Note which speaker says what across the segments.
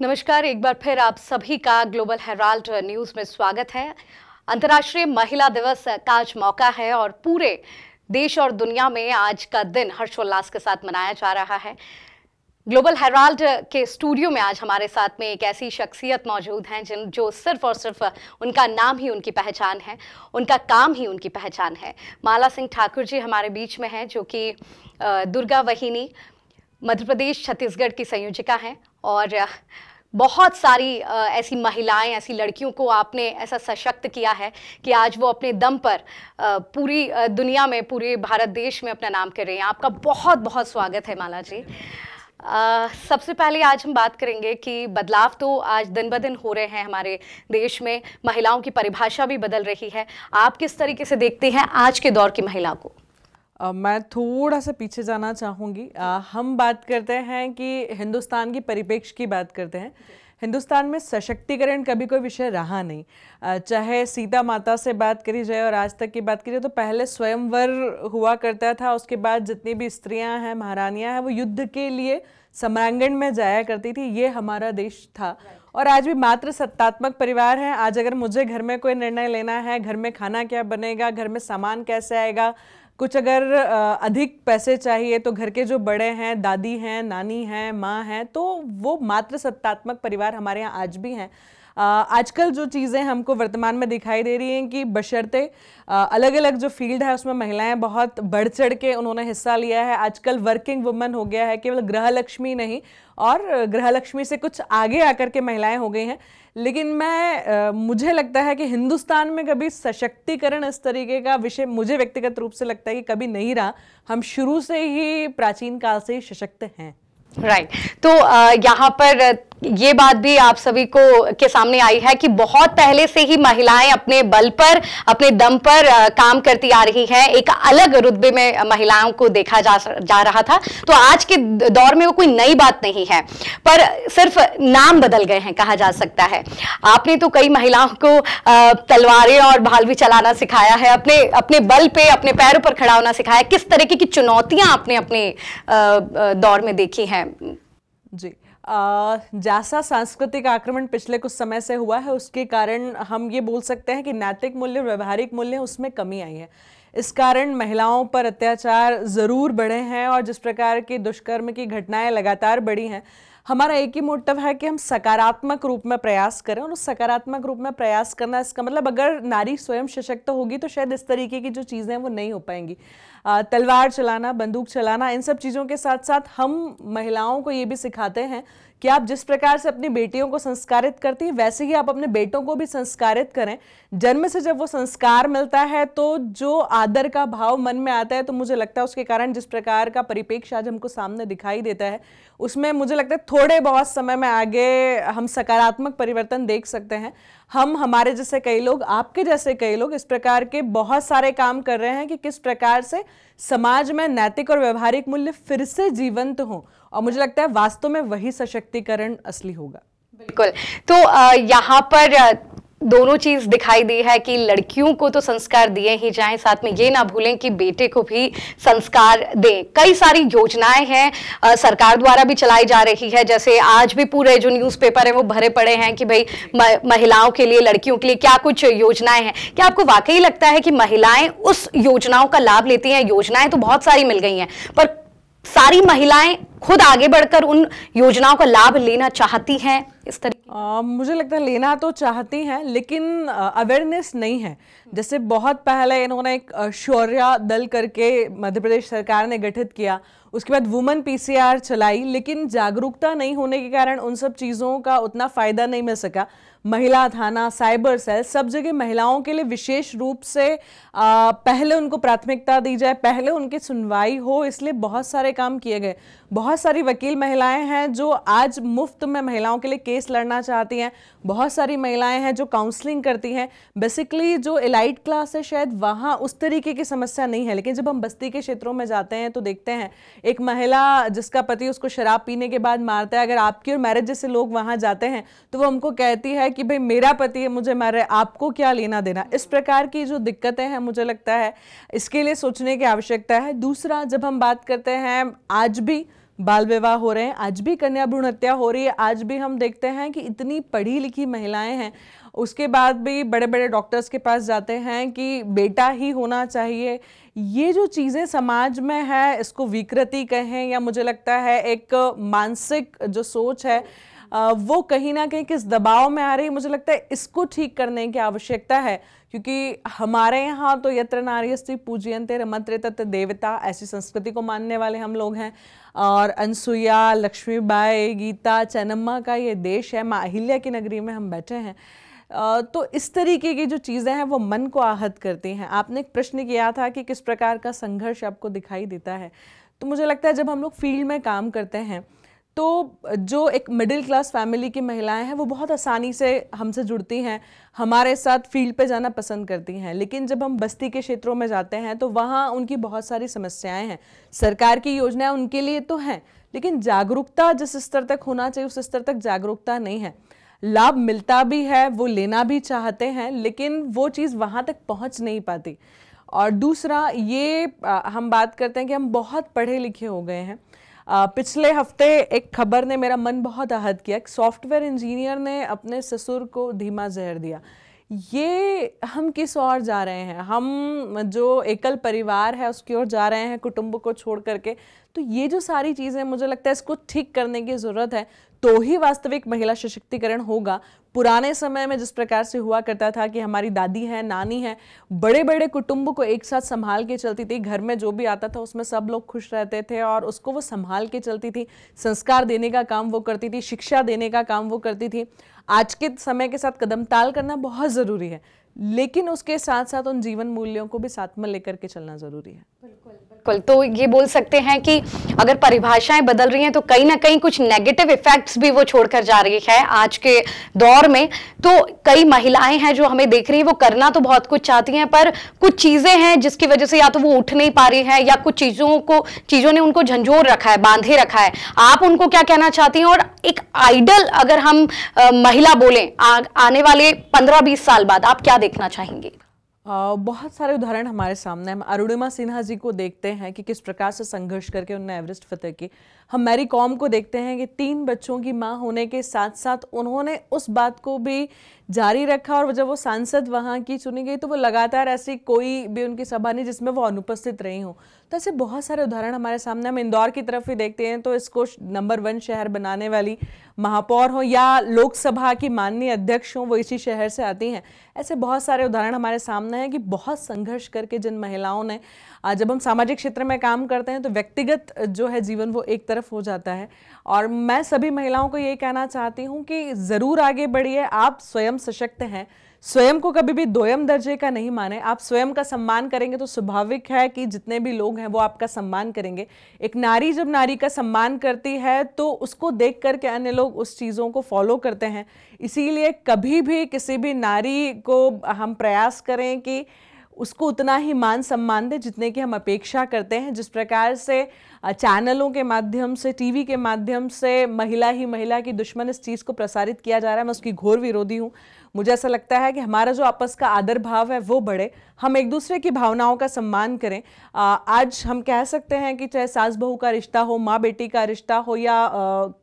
Speaker 1: नमस्कार एक बार फिर आप सभी का ग्लोबल हेराल्ड न्यूज में स्वागत है अंतर्राष्ट्रीय महिला दिवस का आज मौका है और पूरे देश और दुनिया में आज का दिन हर्षोल्लास के साथ मनाया जा रहा है ग्लोबल हेराल्ड के स्टूडियो में आज हमारे साथ में एक ऐसी शख्सियत मौजूद हैं जिन जो सिर्फ और सिर्फ उनका नाम ही उनकी पहचान है उनका काम ही उनकी पहचान है माला सिंह ठाकुर जी हमारे बीच में हैं जो कि दुर्गा वहिनी मध्य प्रदेश छत्तीसगढ़ की संयोजिका हैं और बहुत सारी ऐसी महिलाएं ऐसी लड़कियों को आपने ऐसा सशक्त किया है कि आज वो अपने दम पर पूरी दुनिया में पूरे भारत देश में अपना नाम कर रही हैं आपका बहुत बहुत स्वागत है माला जी सबसे पहले आज हम बात करेंगे कि बदलाव तो आज दिन ब दिन हो रहे हैं हमारे देश में महिलाओं की परिभाषा भी बदल रही है आप किस तरीके से देखते हैं आज के दौर की महिला को
Speaker 2: मैं थोड़ा सा पीछे जाना चाहूँगी हम बात करते हैं कि हिंदुस्तान की परिपेक्ष की बात करते हैं हिंदुस्तान में सशक्तिकरण कभी कोई विषय रहा नहीं चाहे सीता माता से बात करी जाए और आज तक की बात करी जाए तो पहले स्वयंवर हुआ करता था उसके बाद जितनी भी स्त्रियां हैं महारानियां हैं वो युद्ध के लिए समरांगण में जाया करती थी ये हमारा देश था और आज भी मात्र सत्तात्मक परिवार हैं आज अगर मुझे घर में कोई निर्णय लेना है घर में खाना क्या बनेगा घर में सामान कैसे आएगा कुछ अगर अधिक पैसे चाहिए तो घर के जो बड़े हैं दादी हैं नानी हैं माँ हैं तो वो मात्र सत्तात्मक परिवार हमारे यहाँ आज भी हैं आजकल जो चीज़ें हमको वर्तमान में दिखाई दे रही हैं कि बशर्ते अलग अलग जो फील्ड है उसमें महिलाएं बहुत बढ़ चढ़ के उन्होंने हिस्सा लिया है आजकल वर्किंग वुमन हो गया है केवल ग्रहलक्ष्मी नहीं और ग्रहलक्ष्मी से कुछ आगे आकर के महिलाएं हो गई हैं लेकिन मैं मुझे लगता है कि हिंदुस्तान में कभी सशक्तिकरण इस तरीके का विषय मुझे व्यक्तिगत रूप से लगता है कि कभी नहीं रहा हम शुरू से ही प्राचीन काल से ही सशक्त हैं
Speaker 1: राइट right. तो यहाँ पर ये बात भी आप सभी को के सामने आई है कि बहुत पहले से ही महिलाएं अपने बल पर अपने दम पर आ, काम करती आ रही हैं एक अलग रुतबे में महिलाओं को देखा जा जा रहा था तो आज के दौर में वो कोई नई बात नहीं है पर सिर्फ नाम बदल गए हैं कहा जा सकता है आपने तो कई महिलाओं को तलवारें और भाल भी चलाना सिखाया है अपने अपने बल पे अपने पैरों पर खड़ा होना सिखाया किस तरीके की चुनौतियां आपने अपने आ, दौर में देखी
Speaker 2: हैं जी जैसा सांस्कृतिक आक्रमण पिछले कुछ समय से हुआ है उसके कारण हम ये बोल सकते हैं कि नैतिक मूल्य व्यवहारिक मूल्य उसमें कमी आई है इस कारण महिलाओं पर अत्याचार ज़रूर बढ़े हैं और जिस प्रकार के दुष्कर्म की घटनाएं लगातार बढ़ी हैं हमारा एक ही मोटिव है कि हम सकारात्मक रूप में प्रयास करें और उस सकारात्मक रूप में प्रयास करना इसका मतलब अगर नारी स्वयं सशक्त तो होगी तो शायद इस तरीके की जो चीज़ें हैं वो नहीं हो पाएंगी तलवार चलाना बंदूक चलाना इन सब चीज़ों के साथ साथ हम महिलाओं को ये भी सिखाते हैं कि आप जिस प्रकार से अपनी बेटियों को संस्कारित करती हैं वैसे ही आप अपने बेटों को भी संस्कारित करें जन्म से जब वो संस्कार मिलता है तो जो आदर का भाव मन में आता है तो मुझे लगता है उसके कारण जिस प्रकार का परिपेक्ष आज हमको सामने दिखाई देता है उसमें मुझे लगता है थोड़े बहुत समय में आगे हम सकारात्मक परिवर्तन देख सकते हैं हम हमारे जैसे कई लोग आपके जैसे कई लोग इस प्रकार के बहुत सारे काम कर रहे हैं कि किस प्रकार से समाज में नैतिक और व्यवहारिक मूल्य फिर से जीवंत हों और मुझे लगता है वास्तव में वही सशक्तिकरण असली होगा बिल्कुल तो यहाँ पर दोनों चीज दिखाई दी है कि लड़कियों को तो संस्कार
Speaker 1: दिए ही जाएं साथ में ये ना भूलें कि बेटे को भी संस्कार दें कई सारी योजनाएं हैं सरकार द्वारा भी चलाई जा रही है जैसे आज भी पूरे जो न्यूज़पेपर है वो भरे पड़े हैं कि भाई महिलाओं के लिए लड़कियों के लिए क्या कुछ योजनाएं हैं क्या आपको वाकई लगता है कि महिलाएं उस योजनाओं का लाभ लेती हैं योजनाएं तो बहुत सारी मिल गई हैं पर सारी महिलाएं
Speaker 2: खुद आगे बढ़कर उन योजनाओं का लाभ लेना चाहती हैं इस तरह मुझे लगता है लेना तो चाहती हैं लेकिन अवेयरनेस नहीं है जैसे बहुत पहले इन्होंने एक शौर्य दल करके मध्य प्रदेश सरकार ने गठित किया उसके बाद वुमेन पीसीआर चलाई लेकिन जागरूकता नहीं होने के कारण उन सब चीज़ों का उतना फ़ायदा नहीं मिल सका महिला थाना साइबर सेल सब जगह महिलाओं के लिए विशेष रूप से आ, पहले उनको प्राथमिकता दी जाए पहले उनकी सुनवाई हो इसलिए बहुत सारे काम किए गए बहुत सारी वकील महिलाएं हैं जो आज मुफ्त में महिलाओं के लिए केस लड़ना चाहती हैं बहुत सारी महिलाएं हैं जो काउंसलिंग करती हैं बेसिकली जो एलाइट क्लास है शायद वहाँ उस तरीके की समस्या नहीं है लेकिन जब हम बस्ती के क्षेत्रों में जाते हैं तो देखते हैं एक महिला जिसका पति उसको शराब पीने के बाद मारता है अगर आपकी और मैरिज जैसे लोग वहाँ जाते हैं तो वो हमको कहती है कि भाई मेरा पति है मुझे मार रहा है आपको क्या लेना देना इस प्रकार की जो दिक्कतें हैं मुझे लगता है इसके लिए सोचने की आवश्यकता है दूसरा जब हम बात करते हैं आज भी बाल विवाह हो रहे हैं आज भी कन्या भ्रूण हत्या हो रही है आज भी हम देखते हैं कि इतनी पढ़ी लिखी महिलाएं हैं उसके बाद भी बड़े बड़े डॉक्टर्स के पास जाते हैं कि बेटा ही होना चाहिए ये जो चीज़ें समाज में है इसको विकृति कहें या मुझे लगता है एक मानसिक जो सोच है वो कहीं ना कहीं किस दबाव में आ रही है मुझे लगता है इसको ठीक करने की आवश्यकता है क्योंकि हमारे यहाँ तो यत्र नार्यस्त्री पूजयंते रमत्रे तत्व देवता ऐसी संस्कृति को मानने वाले हम लोग हैं और अनसुईया लक्ष्मीबाई गीता चनम्मा का ये देश है माँ अहिल्या की नगरी में हम बैठे हैं तो इस तरीके की जो चीज़ें हैं वो मन को आहत करती हैं आपने एक प्रश्न किया था कि किस प्रकार का संघर्ष आपको दिखाई देता है तो मुझे लगता है जब हम लोग फील्ड में काम करते हैं तो जो एक मिडिल क्लास फैमिली की महिलाएं हैं वो बहुत आसानी से हमसे जुड़ती हैं हमारे साथ फील्ड पे जाना पसंद करती हैं लेकिन जब हम बस्ती के क्षेत्रों में जाते हैं तो वहाँ उनकी बहुत सारी समस्याएं हैं सरकार की योजनाएं उनके लिए तो हैं लेकिन जागरूकता जिस स्तर तक होना चाहिए उस स्तर तक जागरूकता नहीं है लाभ मिलता भी है वो लेना भी चाहते हैं लेकिन वो चीज़ वहाँ तक पहुँच नहीं पाती और दूसरा ये हम बात करते हैं कि हम बहुत पढ़े लिखे हो गए हैं पिछले हफ्ते एक खबर ने मेरा मन बहुत आहत किया एक सॉफ्टवेयर इंजीनियर ने अपने ससुर को धीमा जहर दिया ये हम किस ओर जा रहे हैं हम जो एकल परिवार है उसकी ओर जा रहे हैं कुटुंब को छोड़ करके तो ये जो सारी चीज़ें मुझे लगता है इसको ठीक करने की ज़रूरत है तो ही वास्तविक महिला सशक्तिकरण होगा पुराने समय में जिस प्रकार से हुआ करता था कि हमारी दादी है नानी है बड़े बड़े कुटुंब को एक साथ संभाल के चलती थी घर में जो भी आता था उसमें सब लोग खुश रहते थे और उसको वो संभाल के चलती थी संस्कार देने का काम वो करती थी शिक्षा देने का काम वो करती थी आज के समय के साथ कदम ताल करना बहुत ज़रूरी है लेकिन उसके साथ साथ उन जीवन मूल्यों को भी साथ में लेकर के चलना ज़रूरी है
Speaker 1: बिल्कुल तो ये बोल सकते हैं कि अगर परिभाषाएं बदल रही हैं तो कहीं ना कहीं कुछ नेगेटिव इफेक्ट्स भी वो छोड़कर जा रही है आज के दौर में तो कई महिलाएं हैं जो हमें देख रही हैं वो करना तो बहुत कुछ चाहती हैं पर कुछ चीज़ें हैं जिसकी वजह से या तो वो उठ नहीं पा रही हैं या कुछ चीज़ों को चीज़ों ने उनको झंझोर रखा है बांधे रखा है आप उनको क्या कहना चाहती हैं और एक आइडल अगर हम आ, महिला बोले आ, आने वाले पंद्रह बीस साल बाद आप क्या देखना चाहेंगे
Speaker 2: बहुत सारे उदाहरण हमारे सामने हम अरुणिमा सिन्हा जी को देखते हैं कि किस प्रकार से संघर्ष करके उन्होंने एवरेस्ट फतेह की हम मैरी कॉम को देखते हैं कि तीन बच्चों की माँ होने के साथ साथ उन्होंने उस बात को भी जारी रखा और जब वो सांसद वहाँ की चुनी गई तो वो लगातार ऐसी कोई भी उनकी सभा नहीं जिसमें वो अनुपस्थित रही हों तो ऐसे बहुत सारे उदाहरण हमारे सामने हम इंदौर की तरफ भी देखते हैं तो इसको नंबर वन शहर बनाने वाली महापौर हो या लोकसभा की माननीय अध्यक्ष हो वो इसी शहर से आती हैं ऐसे बहुत सारे उदाहरण हमारे सामने हैं कि बहुत संघर्ष करके जिन महिलाओं ने जब हम सामाजिक क्षेत्र में काम करते हैं तो व्यक्तिगत जो है जीवन वो एक तरह तरफ हो जाता है और मैं सभी महिलाओं को ये कहना चाहती हूँ कि ज़रूर आगे बढ़िए आप स्वयं सशक्त हैं स्वयं को कभी भी दोयम दर्जे का नहीं माने आप स्वयं का सम्मान करेंगे तो स्वाभाविक है कि जितने भी लोग हैं वो आपका सम्मान करेंगे एक नारी जब नारी का सम्मान करती है तो उसको देख करके अन्य लोग उस चीज़ों को फॉलो करते हैं इसीलिए कभी भी किसी भी नारी को हम प्रयास करें कि उसको उतना ही मान सम्मान दें जितने की हम अपेक्षा करते हैं जिस प्रकार से चैनलों के माध्यम से टीवी के माध्यम से महिला ही महिला की दुश्मन इस चीज़ को प्रसारित किया जा रहा है मैं उसकी घोर विरोधी हूँ मुझे ऐसा लगता है कि हमारा जो आपस का आदर भाव है वो बढ़े हम एक दूसरे की भावनाओं का सम्मान करें आज हम कह सकते हैं कि चाहे सास बहू का रिश्ता हो माँ बेटी का रिश्ता हो या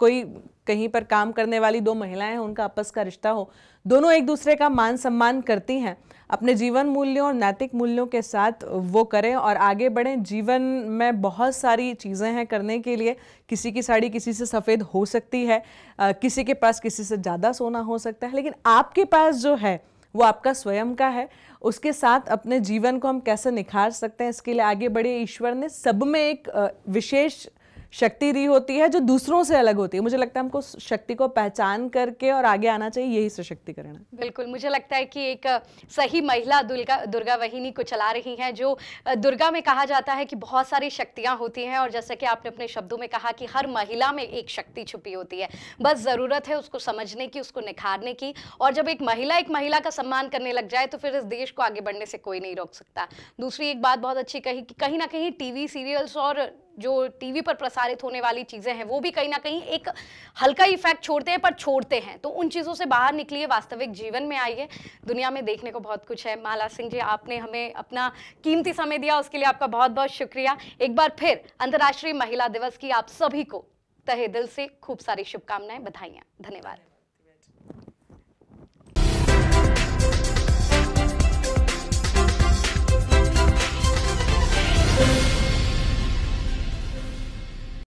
Speaker 2: कोई कहीं पर काम करने वाली दो महिलाएं हैं उनका आपस का रिश्ता हो दोनों एक दूसरे का मान सम्मान करती हैं अपने जीवन मूल्यों और नैतिक मूल्यों के साथ वो करें और आगे बढ़ें जीवन में बहुत सारी चीज़ें हैं करने के लिए किसी की साड़ी किसी से सफ़ेद हो सकती है किसी के पास किसी से ज़्यादा सोना हो सकता है लेकिन आपके पास जो है वो आपका स्वयं का है उसके साथ अपने जीवन को हम कैसे निखार सकते हैं इसके लिए आगे बढ़े ईश्वर ने सब में एक विशेष शक्ति दी होती है जो दूसरों से अलग होती है मुझे लगता है हमको शक्ति को पहचान करके और आगे आना चाहिए यही सशक्तिकरण है
Speaker 1: बिल्कुल मुझे लगता है कि एक सही महिला दुर्गा दुर्गा वहिनी को चला रही हैं जो दुर्गा में कहा जाता है कि बहुत सारी शक्तियाँ होती हैं और जैसे कि आपने अपने शब्दों में कहा कि हर महिला में एक शक्ति छुपी होती है बस ज़रूरत है उसको समझने की उसको निखारने की और जब एक महिला एक महिला का सम्मान करने लग जाए तो फिर इस देश को आगे बढ़ने से कोई नहीं रोक सकता दूसरी एक बात बहुत अच्छी कही कि कहीं ना कहीं टीवी सीरियल्स और जो टीवी पर प्रसारित होने वाली चीज़ें हैं वो भी कहीं ना कहीं एक हल्का इफेक्ट छोड़ते हैं पर छोड़ते हैं तो उन चीज़ों से बाहर निकलिए वास्तविक जीवन में आइए दुनिया में देखने को बहुत कुछ है माला सिंह जी आपने हमें अपना कीमती समय दिया उसके लिए आपका बहुत बहुत शुक्रिया एक बार फिर अंतर्राष्ट्रीय महिला दिवस की आप सभी को तहे दिल से खूब सारी शुभकामनाएं बधाइयाँ धन्यवाद